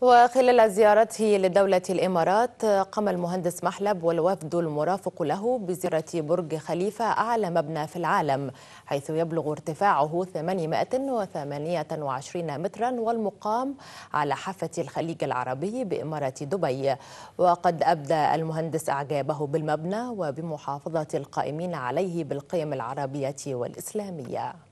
وخلال زيارته لدولة الإمارات قام المهندس محلب والوفد المرافق له بزيارة برج خليفة أعلى مبنى في العالم حيث يبلغ ارتفاعه 828 مترا والمقام على حافة الخليج العربي بإمارة دبي وقد أبدى المهندس أعجابه بالمبنى وبمحافظة القائمين عليه بالقيم العربية والإسلامية